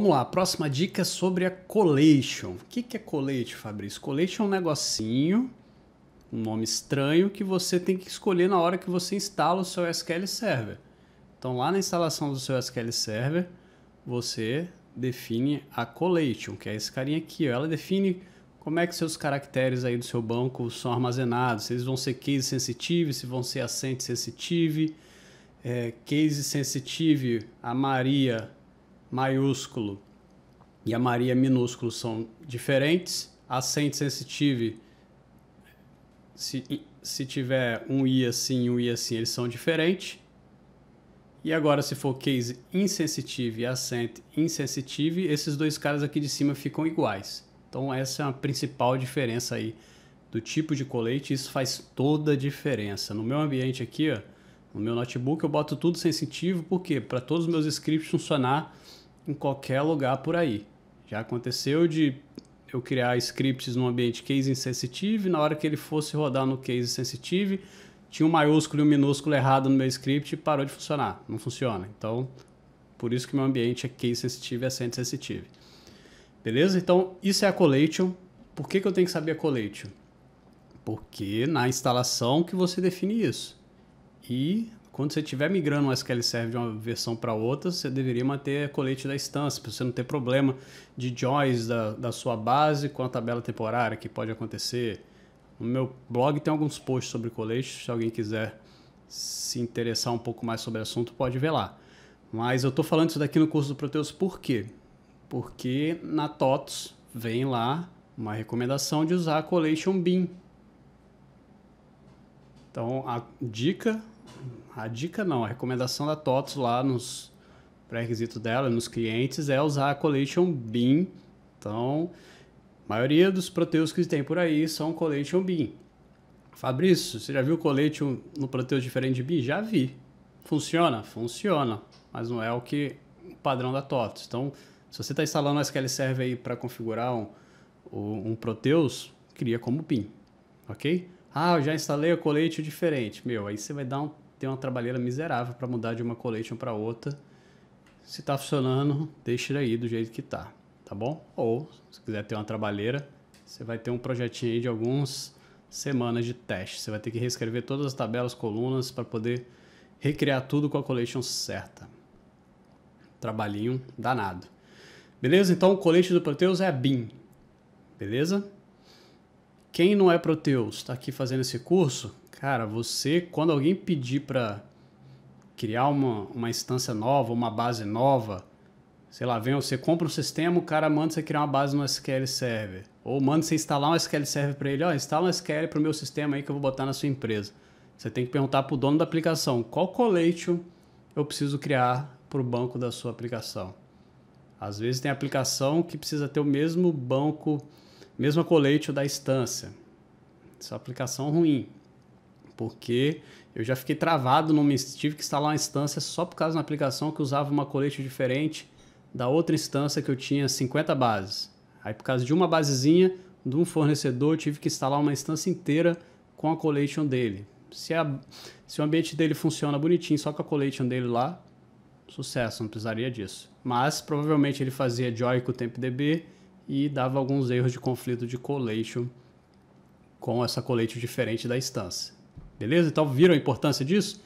Vamos lá, próxima dica é sobre a collation. O que, que é collection, Fabrício? Collation é um negocinho, um nome estranho, que você tem que escolher na hora que você instala o seu SQL Server. Então, lá na instalação do seu SQL Server, você define a collation, que é esse carinha aqui. Ela define como é que seus caracteres aí do seu banco são armazenados, se eles vão ser case sensitive, se vão ser assente sensitive, é, case sensitive, a Maria maiúsculo e a Maria minúsculo são diferentes. Acento sensitive, se, se tiver um I assim e um I assim, eles são diferentes. E agora, se for case insensitive e assent insensitive, esses dois caras aqui de cima ficam iguais. Então, essa é a principal diferença aí do tipo de colete. Isso faz toda a diferença. No meu ambiente aqui, ó, no meu notebook eu boto tudo sensitivo, porque para todos os meus scripts funcionar em qualquer lugar por aí. Já aconteceu de eu criar scripts no ambiente case insensitive, na hora que ele fosse rodar no case sensitive, tinha um maiúsculo e um minúsculo errado no meu script e parou de funcionar. Não funciona. Então, por isso que meu ambiente é case sensitive e ascent sensitive. Beleza? Então, isso é a collation. Por que, que eu tenho que saber a collation? Porque na instalação que você define isso. E quando você estiver migrando um SQL Server de uma versão para outra, você deveria manter colete da instância, para você não ter problema de joins da, da sua base com a tabela temporária, que pode acontecer. No meu blog tem alguns posts sobre colete, se alguém quiser se interessar um pouco mais sobre o assunto, pode ver lá. Mas eu estou falando isso daqui no curso do Proteus por quê? Porque na TOTS vem lá uma recomendação de usar a Collation BIM. Então, a dica a dica não, a recomendação da TOTS lá nos pré-requisitos dela, nos clientes, é usar a Collection Bean. Então, a maioria dos proteus que tem por aí são Collection Bean. Fabrício, você já viu colete no Proteus diferente de BIM? Já vi. Funciona? Funciona, mas não é o que o padrão da TOTS. Então, se você está instalando o SQL Server aí para configurar um, um Proteus, cria como BIM, ok? Ah, eu já instalei o colete diferente. Meu, aí você vai dar um tem uma trabalheira miserável para mudar de uma collection para outra. Se está funcionando, deixa ele aí do jeito que tá, tá bom? Ou, se quiser ter uma trabalheira, você vai ter um projetinho aí de alguns semanas de teste. Você vai ter que reescrever todas as tabelas, colunas para poder recriar tudo com a collection certa. Trabalhinho danado. Beleza? Então, o colete do Proteus é a BIM. Beleza? Quem não é Proteus, está aqui fazendo esse curso, Cara, você, quando alguém pedir para criar uma, uma instância nova, uma base nova, sei lá, vem, você compra um sistema, o cara manda você criar uma base no SQL Server. Ou manda você instalar um SQL Server para ele, ó, oh, instala um SQL para o meu sistema aí que eu vou botar na sua empresa. Você tem que perguntar para o dono da aplicação, qual collection eu preciso criar para o banco da sua aplicação. Às vezes tem aplicação que precisa ter o mesmo banco, mesma collection da instância. Essa é uma aplicação ruim porque eu já fiquei travado, numa, tive que instalar uma instância só por causa de uma aplicação que usava uma colete diferente da outra instância que eu tinha 50 bases. Aí por causa de uma basezinha de um fornecedor, eu tive que instalar uma instância inteira com a collection dele. Se, a, se o ambiente dele funciona bonitinho, só com a collection dele lá, sucesso, não precisaria disso. Mas provavelmente ele fazia joy com o tempdb e dava alguns erros de conflito de collection com essa collection diferente da instância. Beleza? Então viram a importância disso?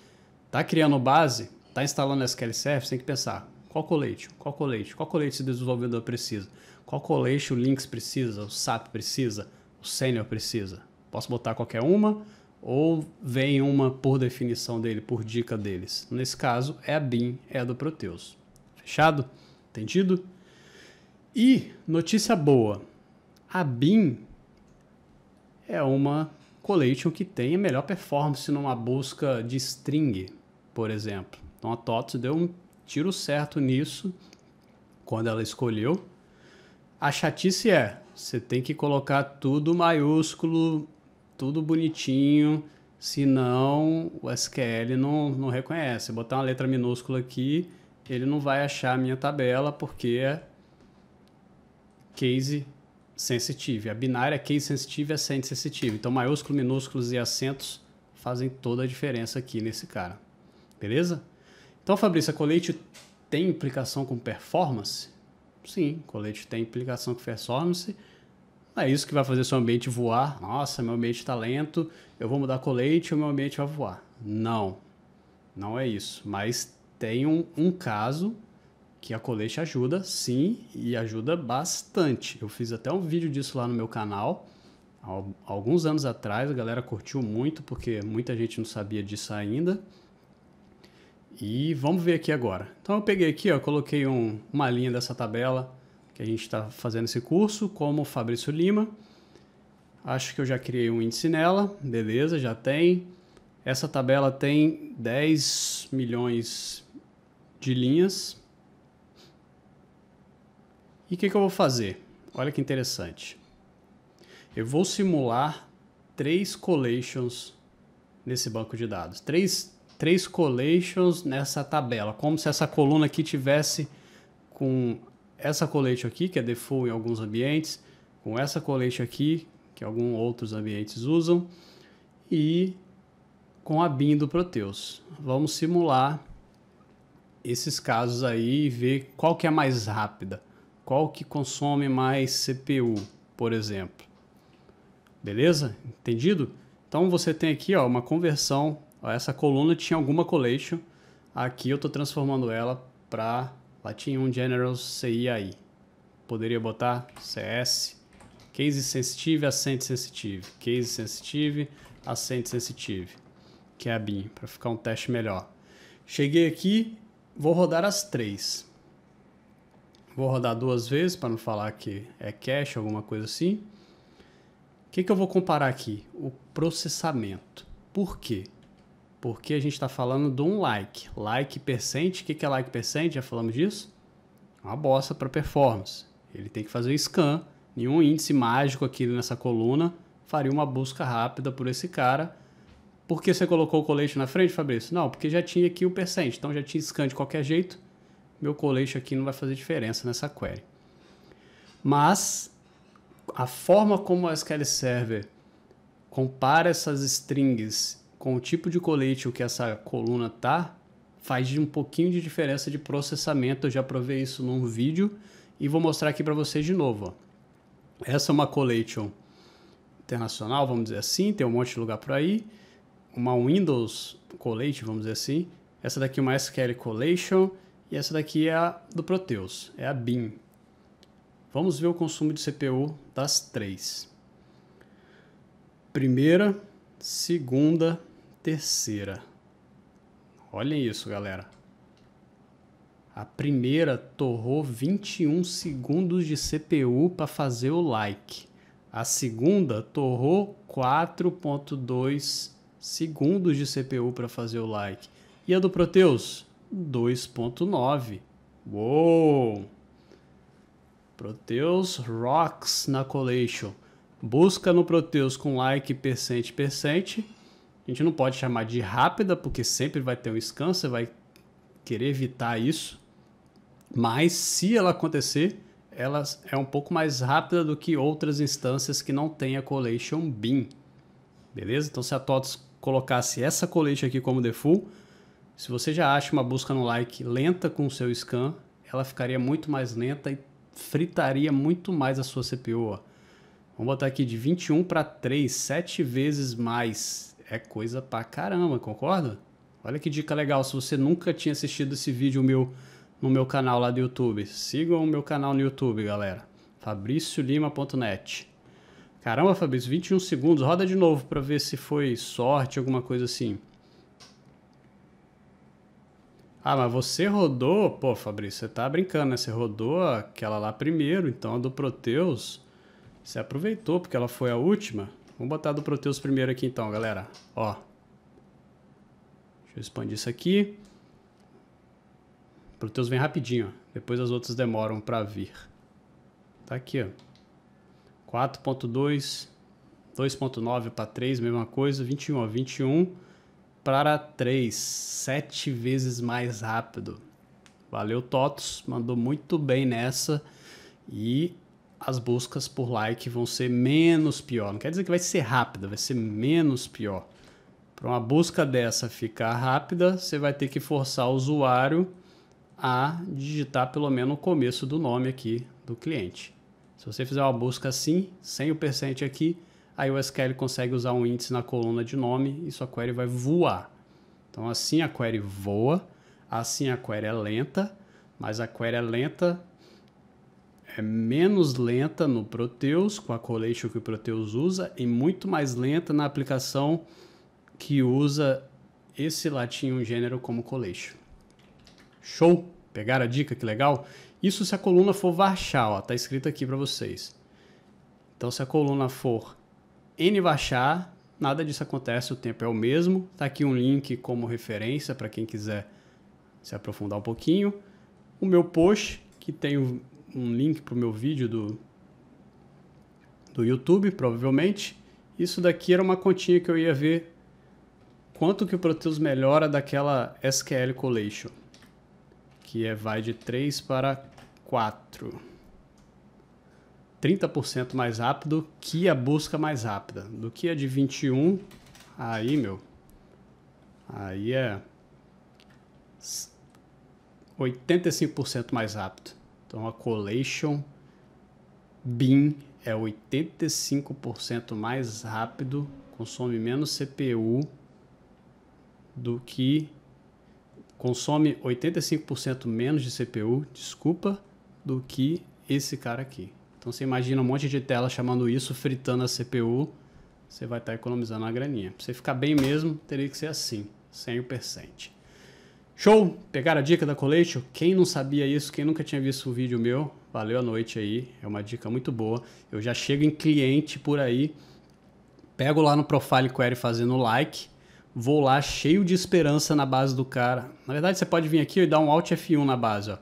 Tá criando base, tá instalando SQL Server, tem que pensar qual colete, qual colete, qual colete esse desenvolvedor precisa, qual colete o Linux precisa, o SAP precisa, o Senior precisa. Posso botar qualquer uma ou vem uma por definição dele, por dica deles. Nesse caso é a BIM, é a do Proteus. Fechado? Entendido? E notícia boa, a BIM é uma collation que tenha é melhor performance numa busca de string, por exemplo. Então a TOTS deu um tiro certo nisso quando ela escolheu. A chatice é, você tem que colocar tudo maiúsculo, tudo bonitinho, senão o SQL não, não reconhece. Botar uma letra minúscula aqui, ele não vai achar a minha tabela porque é case sensitive. A binária é case sensitive e acente sensitive. Então, maiúsculo, minúsculos e acentos fazem toda a diferença aqui nesse cara. Beleza? Então, Fabrício, colete tem implicação com performance? Sim, colete tem implicação com performance. Não é isso que vai fazer seu ambiente voar. Nossa, meu ambiente está lento, eu vou mudar colete e o meu ambiente vai voar. Não, não é isso. Mas tem um, um caso que a colete ajuda, sim, e ajuda bastante. Eu fiz até um vídeo disso lá no meu canal, alguns anos atrás, a galera curtiu muito, porque muita gente não sabia disso ainda. E vamos ver aqui agora. Então eu peguei aqui, ó, coloquei um, uma linha dessa tabela que a gente está fazendo esse curso, como Fabrício Lima. Acho que eu já criei um índice nela, beleza, já tem. Essa tabela tem 10 milhões de linhas, e o que, que eu vou fazer? Olha que interessante. Eu vou simular três collations nesse banco de dados. Três, três collations nessa tabela, como se essa coluna aqui tivesse com essa collection aqui, que é default em alguns ambientes, com essa collection aqui, que alguns outros ambientes usam, e com a BIM do Proteus. Vamos simular esses casos aí e ver qual que é mais rápida. Qual que consome mais CPU, por exemplo? Beleza? Entendido? Então você tem aqui ó, uma conversão. Ó, essa coluna tinha alguma collation. Aqui eu estou transformando ela para Latin General CIAI. Poderia botar CS, Case Sensitive, Assent Sensitive, Case Sensitive, Assent Sensitive, que é a BIM, para ficar um teste melhor. Cheguei aqui, vou rodar as três vou rodar duas vezes para não falar que é cache, alguma coisa assim. O que, que eu vou comparar aqui? O processamento. Por quê? Porque a gente está falando de um like. Like percent, o que, que é like percent? Já falamos disso? É uma bosta para performance. Ele tem que fazer um scan. Nenhum índice mágico aqui nessa coluna faria uma busca rápida por esse cara. Por que você colocou o colete na frente, Fabrício? Não, porque já tinha aqui o percent. Então já tinha scan de qualquer jeito meu colete aqui não vai fazer diferença nessa query. Mas a forma como o SQL Server compara essas strings com o tipo de colete que essa coluna tá, faz de um pouquinho de diferença de processamento. Eu já provei isso num vídeo e vou mostrar aqui para vocês de novo. Ó. Essa é uma collection internacional, vamos dizer assim, tem um monte de lugar por aí. Uma Windows collection, vamos dizer assim. Essa daqui é uma SQL collection. E essa daqui é a do Proteus, é a BIM. Vamos ver o consumo de CPU das três. Primeira, segunda, terceira. Olhem isso, galera. A primeira torrou 21 segundos de CPU para fazer o like. A segunda torrou 4.2 segundos de CPU para fazer o like. E a do Proteus? 2.9. Uou! Proteus Rocks na Collation. Busca no Proteus com like percente percente. A gente não pode chamar de rápida, porque sempre vai ter um scan, você vai querer evitar isso. Mas se ela acontecer, ela é um pouco mais rápida do que outras instâncias que não têm a collation bin. Beleza? Então se a TOTS colocasse essa collation aqui como default, se você já acha uma busca no like lenta com o seu scan, ela ficaria muito mais lenta e fritaria muito mais a sua CPU. Vamos botar aqui de 21 para 3, 7 vezes mais. É coisa pra caramba, concorda? Olha que dica legal, se você nunca tinha assistido esse vídeo meu no meu canal lá do YouTube, sigam o meu canal no YouTube, galera. fabriciolima.net Caramba, Fabrício, 21 segundos, roda de novo para ver se foi sorte, alguma coisa assim. Ah, mas você rodou, pô, Fabrício, você tá brincando, né? Você rodou aquela lá primeiro, então a do Proteus, você aproveitou porque ela foi a última. Vamos botar a do Proteus primeiro aqui então, galera. Ó. Deixa eu expandir isso aqui. Proteus vem rapidinho, depois as outras demoram para vir. Tá aqui, ó. 4.2, 2.9 para 3, mesma coisa, 21, ó, 21 para 3, sete vezes mais rápido. Valeu, Totos, mandou muito bem nessa. E as buscas por like vão ser menos pior. Não quer dizer que vai ser rápida, vai ser menos pior. Para uma busca dessa ficar rápida, você vai ter que forçar o usuário a digitar pelo menos o começo do nome aqui do cliente. Se você fizer uma busca assim, sem o percent aqui, aí o SQL consegue usar um índice na coluna de nome e sua query vai voar. Então assim a query voa, assim a query é lenta, mas a query é lenta é menos lenta no Proteus, com a collation que o Proteus usa, e muito mais lenta na aplicação que usa esse latinho gênero como collation. Show! Pegaram a dica? Que legal! Isso se a coluna for varchar, ó, tá escrito aqui para vocês. Então, se a coluna for NVachá. Nada disso acontece, o tempo é o mesmo. Tá aqui um link como referência para quem quiser se aprofundar um pouquinho. O meu post, que tem um link para o meu vídeo do, do YouTube, provavelmente. Isso daqui era uma continha que eu ia ver quanto que o Proteus melhora daquela SQL Collation, que é, vai de 3 para 4. 30% mais rápido que a busca mais rápida. Do que a de 21, aí, meu, aí é 85% mais rápido. Então a collation BIM é 85% mais rápido, consome menos CPU do que consome 85% menos de CPU, desculpa, do que esse cara aqui. Então você imagina um monte de tela chamando isso, fritando a CPU, você vai estar tá economizando uma graninha. Pra você ficar bem mesmo, teria que ser assim, 100%. Show! Pegaram a dica da Collection? Quem não sabia isso, quem nunca tinha visto o vídeo meu, valeu a noite aí, é uma dica muito boa. Eu já chego em cliente por aí, pego lá no Profile Query fazendo like, vou lá cheio de esperança na base do cara. Na verdade, você pode vir aqui e dar um Alt F1 na base, ó.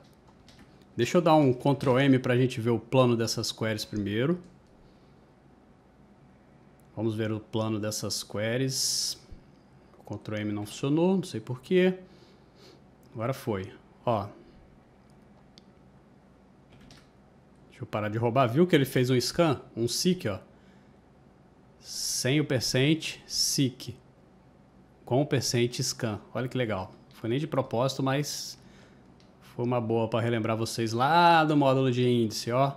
Deixa eu dar um Ctrl M para a gente ver o plano dessas queries primeiro. Vamos ver o plano dessas queries. O Ctrl M não funcionou, não sei porquê. Agora foi. Ó. Deixa eu parar de roubar. Viu que ele fez um scan? Um seek, ó. Sem o percent, seek. Com o percent, scan. Olha que legal. Foi nem de propósito, mas foi uma boa para relembrar vocês lá do módulo de índice, ó.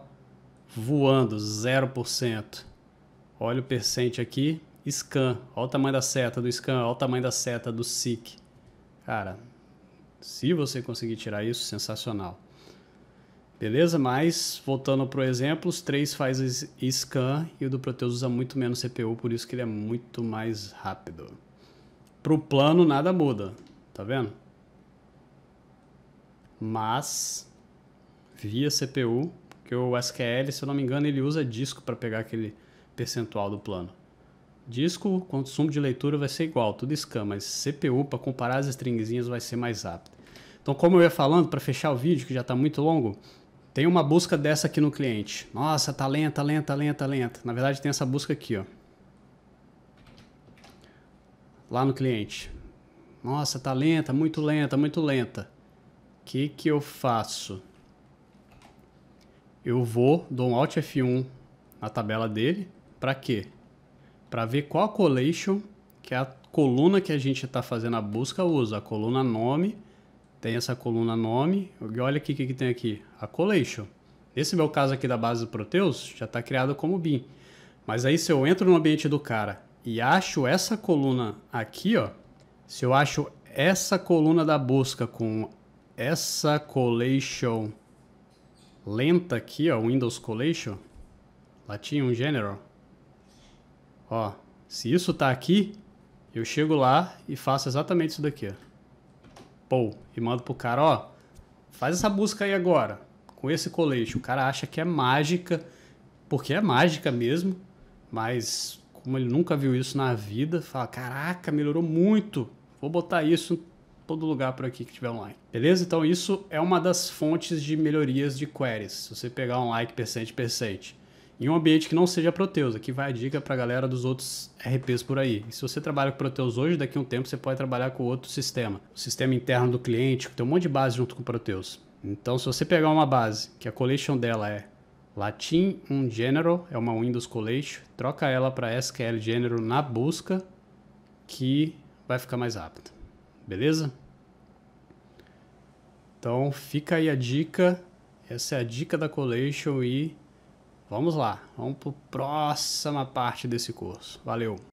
Voando, 0%. Olha o percente aqui, scan. Olha o tamanho da seta do scan, olha o tamanho da seta do SIC. Cara, se você conseguir tirar isso, sensacional. Beleza? Mas, voltando para o exemplo, os três fazem scan e o do Proteus usa muito menos CPU, por isso que ele é muito mais rápido. Para o plano, nada muda. Tá vendo? mas via CPU, porque o SQL, se eu não me engano, ele usa disco para pegar aquele percentual do plano. Disco, consumo de leitura vai ser igual, tudo scan, mas CPU para comparar as stringzinhas vai ser mais rápido. Então, como eu ia falando, para fechar o vídeo, que já está muito longo, tem uma busca dessa aqui no cliente. Nossa, tá lenta, lenta, lenta, lenta. Na verdade, tem essa busca aqui, ó. Lá no cliente. Nossa, tá lenta, muito lenta, muito lenta que que eu faço? Eu vou, dou um Alt F1 na tabela dele, para quê? Para ver qual collation, que é a coluna que a gente está fazendo a busca, usa a coluna nome, tem essa coluna nome, e olha aqui o que, que tem aqui, a collation. Nesse meu caso aqui da base do Proteus, já está criado como bin. Mas aí se eu entro no ambiente do cara e acho essa coluna aqui, ó, se eu acho essa coluna da busca com essa collation lenta aqui, ó, Windows Collation, lá tinha um general. Ó, se isso tá aqui, eu chego lá e faço exatamente isso daqui, ó. e mando pro cara, ó, faz essa busca aí agora, com esse collation. O cara acha que é mágica, porque é mágica mesmo, mas como ele nunca viu isso na vida, fala, caraca, melhorou muito, vou botar isso todo lugar por aqui que tiver online. Beleza? Então isso é uma das fontes de melhorias de queries. Se você pegar um like percent percent em um ambiente que não seja Proteus, aqui vai a dica para a galera dos outros RPs por aí. E se você trabalha com Proteus hoje, daqui a um tempo você pode trabalhar com outro sistema, o sistema interno do cliente, que tem um monte de base junto com Proteus. Então, se você pegar uma base que a collection dela é Latin um General, é uma Windows Collation, troca ela para SQL General na busca, que vai ficar mais rápido. Beleza? Então fica aí a dica. Essa é a dica da Collation e vamos lá, vamos para a próxima parte desse curso. Valeu!